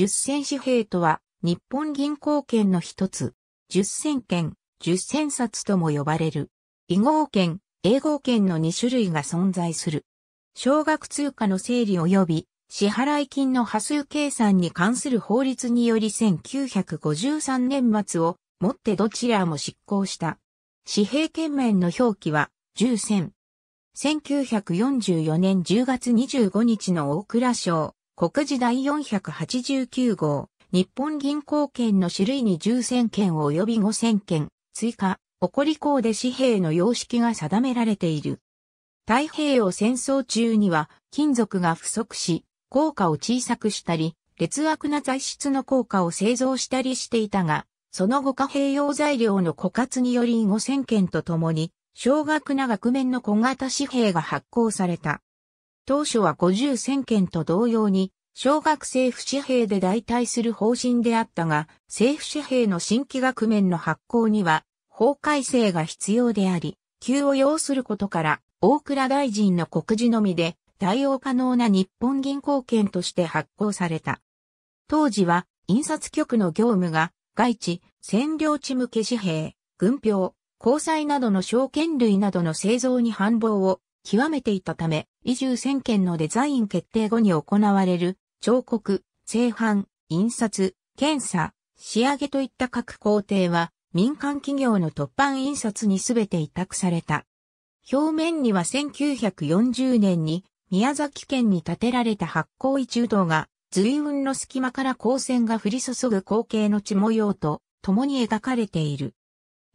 10銭紙幣とは、日本銀行券の一つ、10銭券、10銭札とも呼ばれる。異号券、英号券の2種類が存在する。少額通貨の整理及び支払い金の波数計算に関する法律により1953年末をもってどちらも執行した。紙幣券面の表記は10銭。1944年10月25日の大蔵省、国時第489号、日本銀行券の種類に1000件及び5000件、追加、起こり口で紙幣の様式が定められている。太平洋戦争中には金属が不足し、効果を小さくしたり、劣悪な材質の効果を製造したりしていたが、その後貨幣用材料の枯渇により5000件とともに、少額な額面の小型紙幣が発行された。当初は50千件と同様に小学政府紙幣で代替する方針であったが、政府紙幣の新規額面の発行には、法改正が必要であり、急を要することから、大倉大臣の告示のみで、対応可能な日本銀行券として発行された。当時は、印刷局の業務が、外地、占領地向け紙幣、軍票、交際などの証券類などの製造に繁忙を極めていたため、移住1000件のデザイン決定後に行われる彫刻、製版、印刷、検査、仕上げといった各工程は民間企業の突版印刷にすべて委託された。表面には1940年に宮崎県に建てられた発光一宇道が随雲の隙間から光線が降り注ぐ光景の地模様と共に描かれている。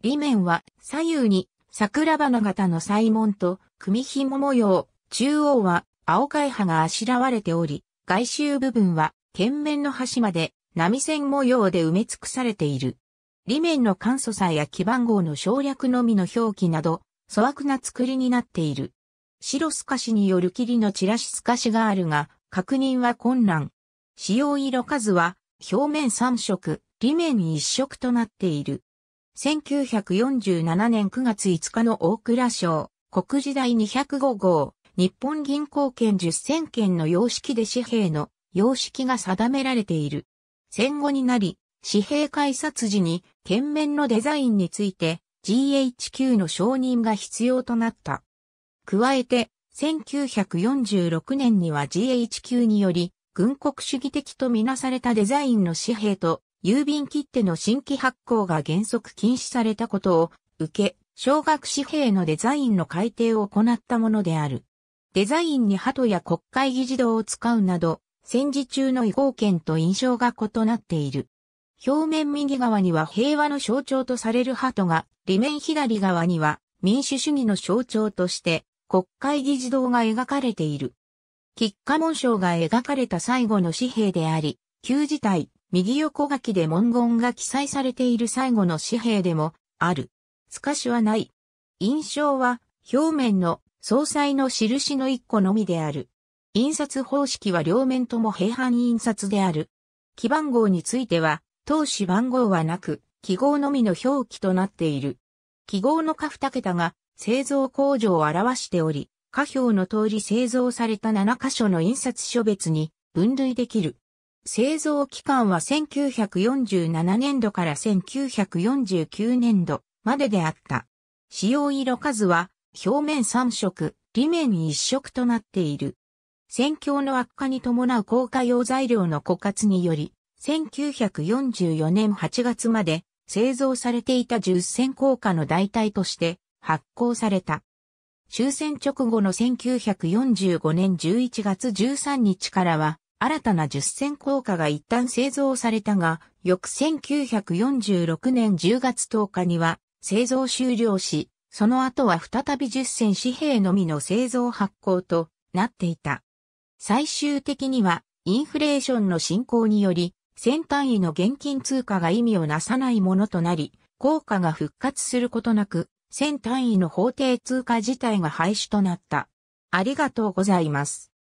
裏面は左右に桜花型の彩紋と組紐模様、中央は青貝葉があしらわれており、外周部分は、剣面の端まで、波線模様で埋め尽くされている。裏面の簡素さや基番号の省略のみの表記など、粗悪な作りになっている。白透かしによる霧のチラシ透かしがあるが、確認は困難。使用色数は、表面3色、裏面1色となっている。1947年9月5日の大蔵省、国時代205号、日本銀行券10券の様式で紙幣の様式が定められている。戦後になり、紙幣改札時に、券面のデザインについて GHQ の承認が必要となった。加えて、1946年には GHQ により、軍国主義的とみなされたデザインの紙幣と、郵便切手の新規発行が原則禁止されたことを受け、小学紙幣のデザインの改定を行ったものである。デザインに鳩や国会議事堂を使うなど、戦時中の違法権と印象が異なっている。表面右側には平和の象徴とされる鳩が、裏面左側には民主主義の象徴として国会議事堂が描かれている。喫下紋章が描かれた最後の紙幣であり、旧字体、右横書きで文言が記載されている最後の紙幣でもある。透かしはない。印象は表面の総裁の印の一個のみである。印刷方式は両面とも平板印刷である。記番号については、当紙番号はなく、記号のみの表記となっている。記号の下2桁が製造工場を表しており、下表の通り製造された7箇所の印刷所別に分類できる。製造期間は1947年度から1949年度までであった。使用色数は表面3色、裏面1色となっている。戦況の悪化に伴う硬化用材料の枯渇により、1944年8月まで製造されていた10戦硬化の代替として発行された。終戦直後の1945年11月13日からは、新たな10戦硬化が一旦製造されたが、翌1946年10月10日には製造終了し、その後は再び10銭紙幣のみの製造発行となっていた。最終的にはインフレーションの進行により、先単位の現金通貨が意味をなさないものとなり、効果が復活することなく、先単位の法定通貨自体が廃止となった。ありがとうございます。